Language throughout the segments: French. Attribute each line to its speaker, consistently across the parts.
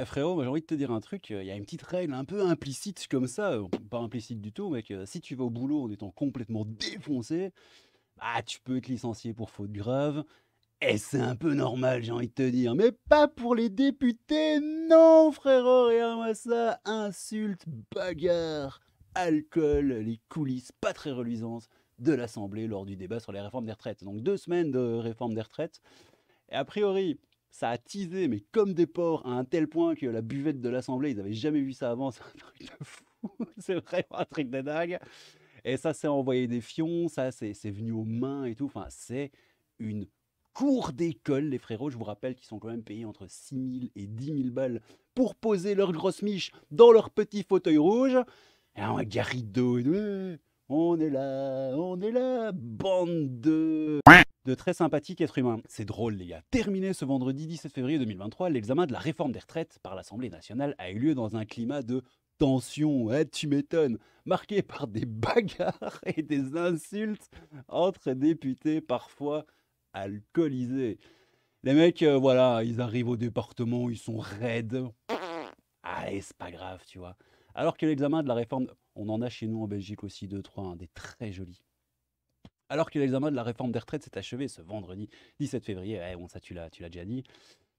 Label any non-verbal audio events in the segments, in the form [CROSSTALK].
Speaker 1: Eh, frérot, j'ai envie de te dire un truc, euh, il y a une petite règle un peu implicite comme ça, euh, pas implicite du tout, mec, euh, si tu vas au boulot en étant complètement défoncé, bah tu peux te licencier pour faute grave, et eh, c'est un peu normal, j'ai envie de te dire, mais pas pour les députés, non frérot, regarde-moi ça, insulte bagarre, alcool, les coulisses pas très reluisantes de l'Assemblée lors du débat sur les réformes des retraites. Donc deux semaines de réformes des retraites, et a priori, ça a teasé, mais comme des porcs, à un tel point que la buvette de l'Assemblée, ils n'avaient jamais vu ça avant. [LAUGHS] C'est un truc de fou. [LAUGHS] c'est vraiment un truc de dingue. Et ça, c'est envoyé des fions, ça, c'est venu aux mains et tout. Enfin, c'est une cour d'école, les frérots. Je vous rappelle qu'ils sont quand même payés entre 6 000 et 10 000 balles pour poser leur grosse miche dans leur petit fauteuil rouge. Et un on Garrido. On est là, on est là, bande de... très sympathiques êtres humains. C'est drôle, les gars. Terminé ce vendredi 17 février 2023, l'examen de la réforme des retraites par l'Assemblée nationale a eu lieu dans un climat de tension, eh, tu m'étonnes, marqué par des [LAUGHS] bagarres et des insultes entre députés parfois alcoolisés. Les mecs, euh, voilà, ils arrivent au département, ils sont raides. Allez, ah, c'est pas grave, tu vois. Alors que l'examen de la réforme... On en a chez nous en Belgique aussi, deux trois hein, des très jolis. Alors que l'examen de la réforme des retraites s'est achevé ce vendredi 17 février, eh, bon, ça tu l'as, tu l'as déjà dit,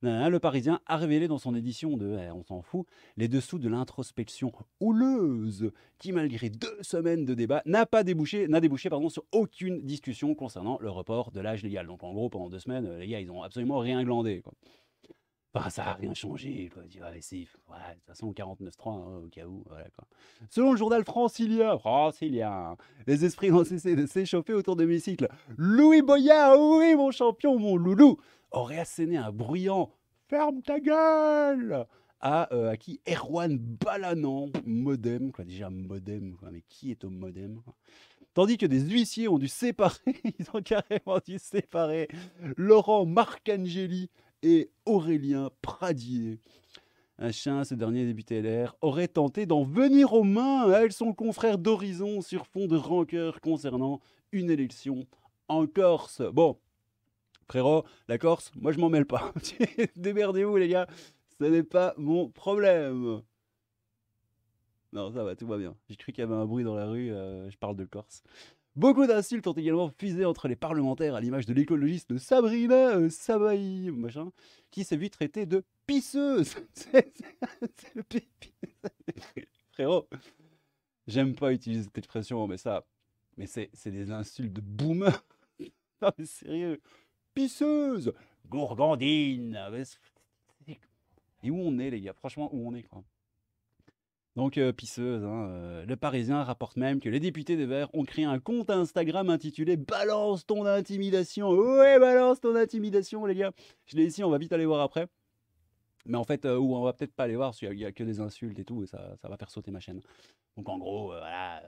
Speaker 1: hein, hein, le Parisien a révélé dans son édition de eh, On s'en fout les dessous de l'introspection houleuse qui, malgré deux semaines de débat, n'a pas débouché, n'a débouché pardon, sur aucune discussion concernant le report de l'âge légal. Donc en gros, pendant deux semaines, euh, les gars, ils ont absolument rien glandé. Bah, ça n'a rien changé, quoi. Dire, de toute façon, 49.3, hein, au cas où, voilà, quoi. Selon le journal francilien, francilien, les esprits ont cessé de s'échauffer autour de l'hémicycle. Louis Boyard, oui, mon champion, mon loulou, aurait asséné un bruyant Ferme ta gueule à, euh, qui Erwan balanan modem, quoi, déjà modem, mais qui est au modem Tandis que des huissiers ont dû séparer, [LAUGHS] ils ont carrément dû séparer Laurent Marcangeli et Aurélien Pradier. Un chien, ce dernier débuté l'air, aurait tenté d'en venir aux mains à elle, son confrère d'horizon, sur fond de rancœur concernant une élection en Corse. Bon, frérot, la Corse, moi je m'en mêle pas. [LAUGHS] démerdez vous les gars, ce n'est pas mon problème. Non, ça va, tout va bien. J'ai cru qu'il y avait un bruit dans la rue, euh, je parle de Corse. Beaucoup d'insultes ont également fusé entre les parlementaires à l'image de l'écologiste Sabrina Sabaï machin, qui s'est vu traiter de pisseuse. Frérot, j'aime pas utiliser cette expression, mais ça, mais c'est des insultes de boomer. non mais sérieux, pisseuse, gourgandine. et où on est les gars, franchement où on est quoi. Donc, euh, pisseuse, hein, euh, le Parisien rapporte même que les députés des Verts ont créé un compte Instagram intitulé Balance ton intimidation. Ouais, balance ton intimidation, les gars. Je l'ai ici, on va vite aller voir après. Mais en fait, où euh, ou on va peut-être pas aller voir, il n'y a, que des insultes et tout, et ça, ça, va faire sauter ma chaîne. Donc, en gros, voilà,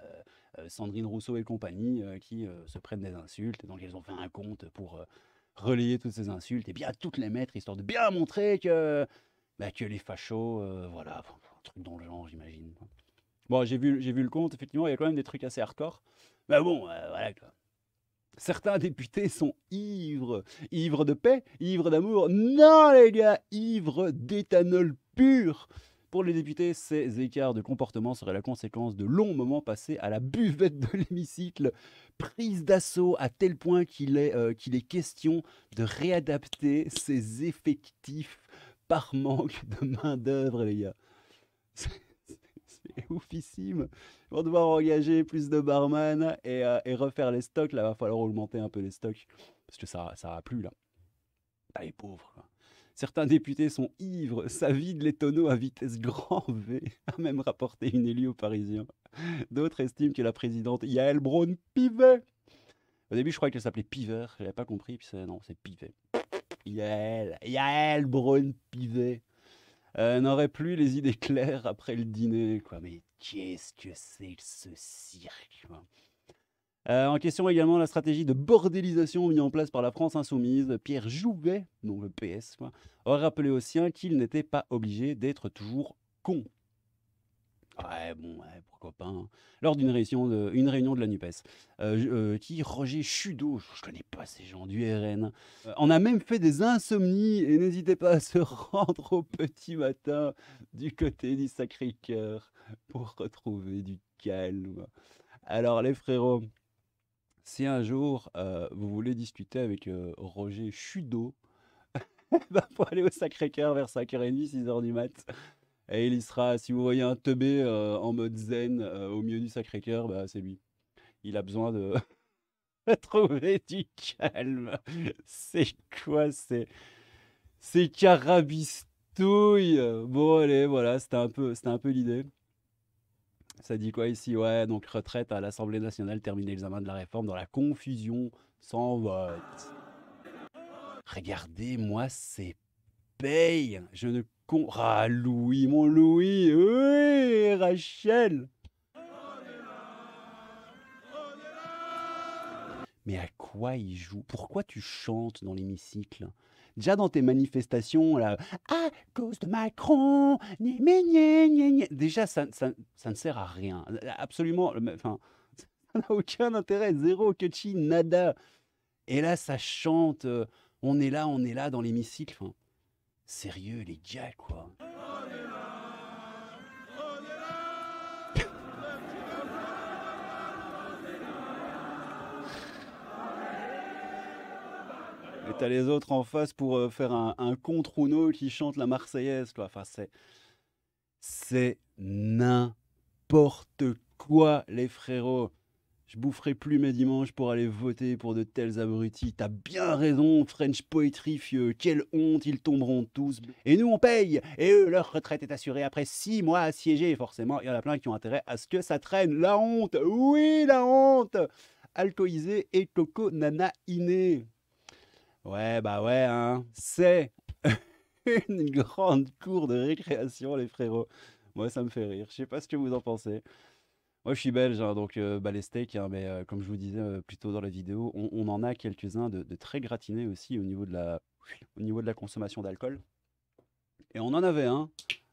Speaker 1: Sandrine Rousseau et compagnie qui se prennent des insultes. Donc, ils ont fait un compte pour relayer toutes ces insultes et bien toutes les mettre, histoire de bien montrer que, bah, que les fachos, voilà truc dans le j'imagine. Bon, j'ai vu, j'ai vu le compte, effectivement, il y a quand même des trucs assez hardcore. Mais bon, euh, voilà quoi. Certains députés sont ivres, ivres de paix, ivres d'amour. Non, les gars, ivres d'éthanol pur. Pour les députés, ces écarts de comportement seraient la conséquence de longs moments passés à la buvette de l'hémicycle, prise d'assaut à tel point qu'il est, euh, qu'il est question de réadapter ses effectifs par manque de main-d'œuvre, les gars c'est oufissime. Ils vont devoir engager plus de barman euh, et, refaire les stocks. Là, va falloir augmenter un peu les stocks parce que ça, ça a plus là. Ah, les pauvres. Certains députés sont ivres, ça vide les tonneaux à vitesse grand V, a [LAUGHS] même rapporté une élue aux Parisiens. D'autres estiment que la présidente Yael Braun Pivet. Au début, je croyais qu'elle s'appelait Piver, je n'avais pas compris, puis non, c'est Pivet. Yael, Yael Braun Pivet. Euh, n'aurait plus les idées claires après le dîner. Quoi. Mais qu'est-ce que c'est ce cirque euh, en question également la stratégie de bordélisation mise en place par la France insoumise. Pierre Jouvet, donc le PS, aurait rappelé aux siens qu'il n'était pas obligé d'être toujours con. Ouais, bon, pourquoi pas. Hein. Lors d'une réunion de, une réunion de la NUPES, euh, euh, qui Roger Chudo, je ne connais pas ces gens du RN, On euh, a même fait des insomnies et n'hésitez pas à se rendre au petit matin du côté du Sacré-Cœur pour retrouver du calme. Alors les frérots, si un jour vous voulez discuter avec Roger Chudo, va [LAUGHS] bah, faut aller au Sacré-Cœur vers 5h30, 6h du mat. Et il sera, si vous voyez un teubé euh, en mode zen euh, au milieu du Sacré-Cœur, bah, c'est lui. Il a besoin de trouver du calme. C'est quoi c'est, c'est carabistouilles Bon, allez, voilà, c'était un peu, peu l'idée. Ça dit quoi ici Ouais, donc retraite à l'Assemblée nationale, terminer l'examen de la réforme dans la confusion sans vote. Regardez-moi ces payes Je ne ah, Louis, mon Louis. Rachel. mais à quoi il joue Pourquoi tu chantes dans l'hémicycle Déjà dans tes manifestations, là, à cause de Macron, ni-ni-ni-ni, déjà ça, ça, ne sert à rien. Absolument, enfin, [LAUGHS] ça n'a aucun intérêt, zéro, que chi, nada. Et là, ça chante, euh, on est là, on est là dans l'hémicycle. Sérieux, les gars, quoi. [LAUGHS] Et t'as les autres en face pour euh, faire un, contre-uno qui chante la Marseillaise, quoi. Enfin, c'est. C'est n'importe quoi, les frérots. Je boufferai plus mes dimanches pour aller voter pour de tels abrutis. T'as bien raison, French Poetry, fieux. Quelle honte, ils tomberont tous. Et nous, on paye Et eux, leur retraite est assurée après six mois à siéger. Forcément, il y en a plein qui ont intérêt à ce que ça traîne. La honte Oui, la honte Alcoïsé et Coco Nana Iné. Ouais, bah ouais, hein. C'est [LAUGHS] une grande cour de récréation, les frérots. Moi, ça me fait rire. Je sais pas ce que vous en pensez. Moi, je suis belge, hein, donc euh, les steaks, hein, mais comme je vous disais plutôt plus tôt dans la vidéo, on, en a quelques-uns de, très gratinés aussi au niveau de la, au niveau de la consommation d'alcool. Et on en avait un,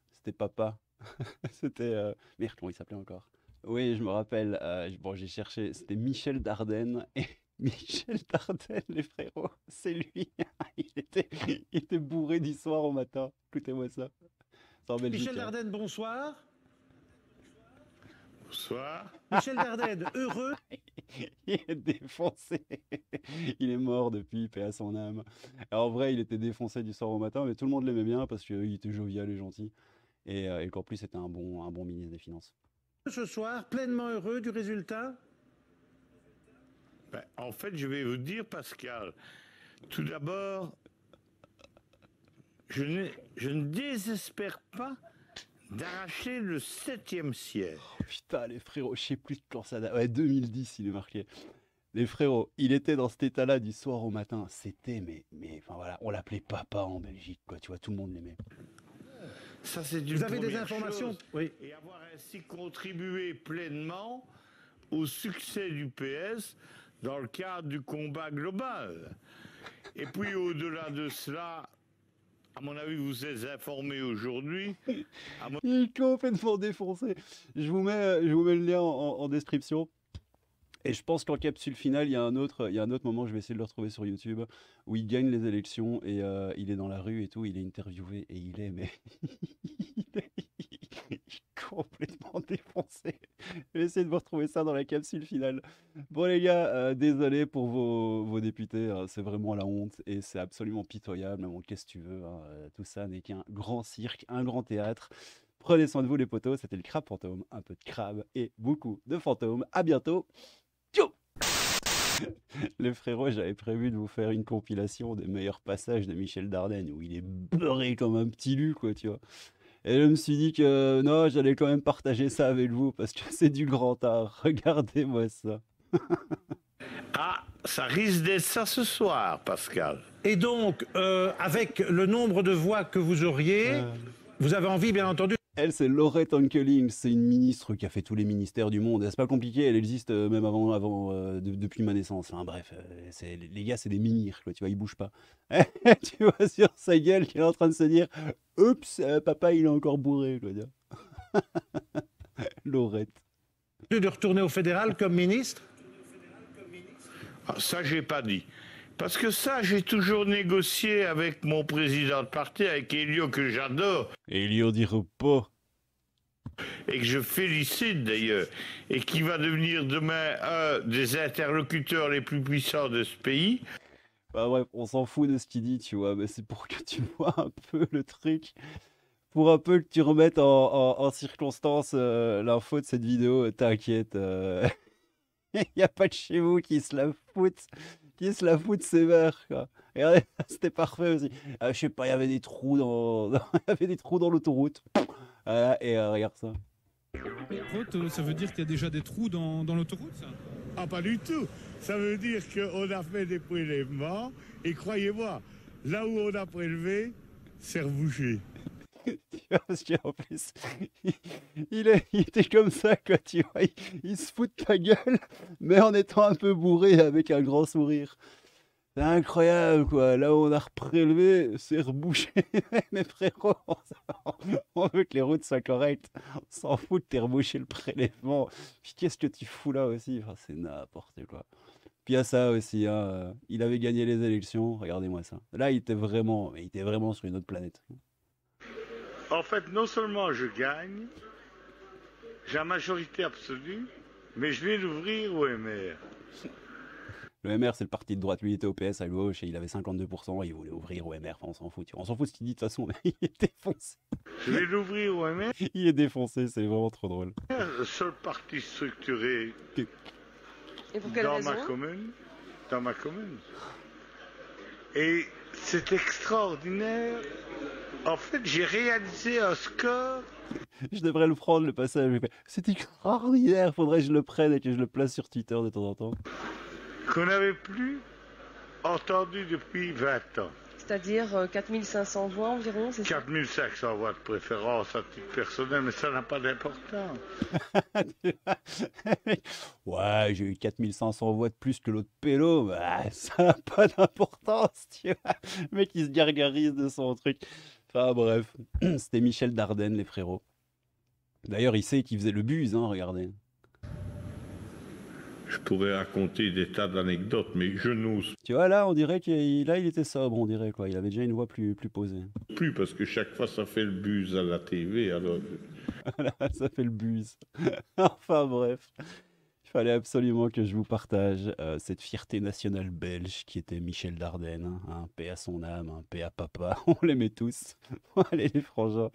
Speaker 1: c'était papa. [LAUGHS] c'était. Merde, comment il s'appelait encore Oui, je me rappelle. bon, j'ai cherché, c'était Michel Dardenne. Et [LAUGHS] Michel Dardenne, les frérots, c'est lui. [LAUGHS] il, était, il était bourré du soir au matin. Écoutez-moi ça. Michel hein. Dardenne, bonsoir soir, Michel Dardenne, heureux. [LAUGHS] il est défoncé. [LAUGHS] Il est mort depuis, paix à son âme. en vrai, il était défoncé du soir au matin, mais tout le monde l'aimait bien parce qu'il était jovial et gentil. Et, euh, en plus, c'était un bon, un bon ministre des Finances. Ce soir, pleinement heureux du résultat ben, En fait, je vais vous dire, Pascal, tout d'abord, je, je ne désespère pas d'arracher le septième siège. Oh, putain, les frérots, je sais plus de quand ça date. Ouais, 2010, il est marqué. Les frérots, il était dans cet état-là du soir au matin. C'était, mais, mais enfin voilà, on l'appelait papa en Belgique, quoi. Tu vois, tout le monde l'aimait. Ça, c'est Vous avez des informations Oui. Et avoir ainsi contribué pleinement au succès du PS dans le cadre du combat global. Et puis, au-delà de cela, à mon avis, vous êtes informé aujourd'hui. Il est complètement défoncé. Je vous mets, je vous mets le lien en, description. Et je pense qu'en capsule finale, il y, a un autre, il y un autre moment, je vais essayer de le retrouver sur YouTube, où il gagne les élections et euh, il est dans la rue et tout, il est interviewé et il est, mais [LAUGHS] est [LAUGHS] complètement défoncé. Je vais essayer de vous retrouver ça dans la capsule finale. Bon les gars, euh, désolé pour vos, députés, hein, c'est vraiment la honte et c'est absolument pitoyable. Mais qu'est-ce que tu veux hein, euh, Tout ça n'est qu'un grand cirque, un grand théâtre. Prenez soin de vous les potos, c'était le crabe fantôme, un peu de crabe et beaucoup de fantômes. À bientôt. Ciao [LAUGHS] les frérots, j'avais prévu de vous faire une compilation des meilleurs passages de Michel Dardenne où il est beurré comme un petit lu, quoi, tu vois. Et je me suis dit que euh, non, j'allais quand même partager ça avec vous parce que [LAUGHS] c'est du grand art. [LAUGHS] Regardez-moi ça. [LAUGHS] ah, ça risque d'être ça ce soir, Pascal. Et donc, euh, avec le nombre de voix que vous auriez, vous avez envie, bien entendu, elle, c'est Laurette Unkeling, c'est une ministre qui a fait tous les ministères du monde. C'est pas compliqué, elle existe euh, même avant, avant euh, depuis ma naissance. Hein. bref, euh, c'est, les gars, c'est des minires, tu vois, ils bougent pas. [LAUGHS] tu vois sur sa gueule qu'elle est en train de se dire Oups, papa, il est encore bourré, quoi. [LAUGHS] Laurette. De retourner au fédéral comme ministre ah, Ça, j'ai pas dit. Parce que ça, j'ai toujours négocié avec mon président de parti, avec Elio, que j'adore. Elio Di repos. Et que je félicite d'ailleurs, et qui va devenir demain un des interlocuteurs les plus puissants de ce pays. Bah bref, on s'en fout de ce qu'il dit, tu vois, mais c'est pour que tu [LAUGHS] vois un peu le truc, pour un peu que tu remettes en, circonstance euh, l'info de cette vidéo, t'inquiète, euh, [LAUGHS] il a pas de chez vous qui se la foutent qui se la foutre de sévère. Quoi. Regardez, [LAUGHS] c'était parfait aussi. Euh, je sais pas, il y avait des trous dans, [LAUGHS] y avait des trous dans l'autoroute. [LAUGHS] et euh, regarde ça. Euh, ça veut dire qu'il y a déjà des trous dans, l'autoroute, ça Ah, pas du tout. Ça veut dire qu'on a fait des prélèvements. Et croyez-moi, là où on a prélevé, c'est rebouché tu [LAUGHS] parce qu'en plus, il, est, était comme ça, quoi, tu vois. Il, se fout de ta gueule, mais en étant un peu bourré avec un grand sourire. C'est incroyable, quoi. Là où on a reprélevé, c'est rebouché. [LAUGHS] mais frérot, on veut que les routes soient correctes. On s'en fout de t'es rebouché le prélèvement. Puis qu'est-ce que tu fous là aussi enfin, C'est n'importe quoi. Puis il y a ça aussi, hein, euh, il avait gagné les élections, regardez-moi ça. Là, il était vraiment, il était vraiment sur une autre planète. En fait, non seulement je gagne, j'ai la majorité absolue, mais je vais l'ouvrir au MR. Le MR, c'est le parti de droite. Lui, il était au PS à gauche et il avait 52%. il voulait ouvrir au MR. on s'en fout. On s'en fout ce qu'il dit de toute façon. [LAUGHS] il est défoncé. Je vais l'ouvrir au MR. Il est défoncé. C'est vraiment trop drôle. Le seul parti structuré dans, ma commune, dans ma commune. Et c'est extraordinaire. En fait, j'ai réalisé un score. Je devrais le prendre, le passage. C'est extraordinaire. Faudrait que je le prenne et que je le place sur Twitter de temps en temps. Qu'on n'avait plus entendu depuis 20 ans c'est-à-dire 4500 euh, voix environ, c'est 4500 voix de préférence à titre personnel, mais ça n'a pas d'importance. [LAUGHS] ouais, j'ai eu 4500 voix de plus que l'autre pélo, bah, [LAUGHS] ça n'a pas d'importance, tu vois. mec, il se gargarise de son truc. Enfin bref, [CLEARS THROAT] c'était Michel Dardenne, les frérots. D'ailleurs, il sait qu'il faisait le bus hein, regardez je pourrais raconter des tas d'anecdotes, mais je n'ose. Tu vois, là, on dirait qu'il là, il était sobre, on dirait quoi. Il avait déjà une voix plus, plus posée. Plus parce que chaque fois, ça fait le buzz à la TV, alors. [LAUGHS] ça fait le buzz. [LAUGHS] enfin bref, il fallait absolument que je vous partage euh, cette fierté nationale belge qui était Michel Dardenne. Hein. Un paix à son âme, un paix à papa. [LAUGHS] on l'aimait tous. Allez les frangins,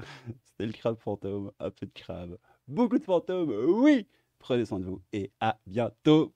Speaker 1: c'était le crabe fantôme, un peu de crabe. Beaucoup de fantômes, oui Prenez soin de vous et à bientôt.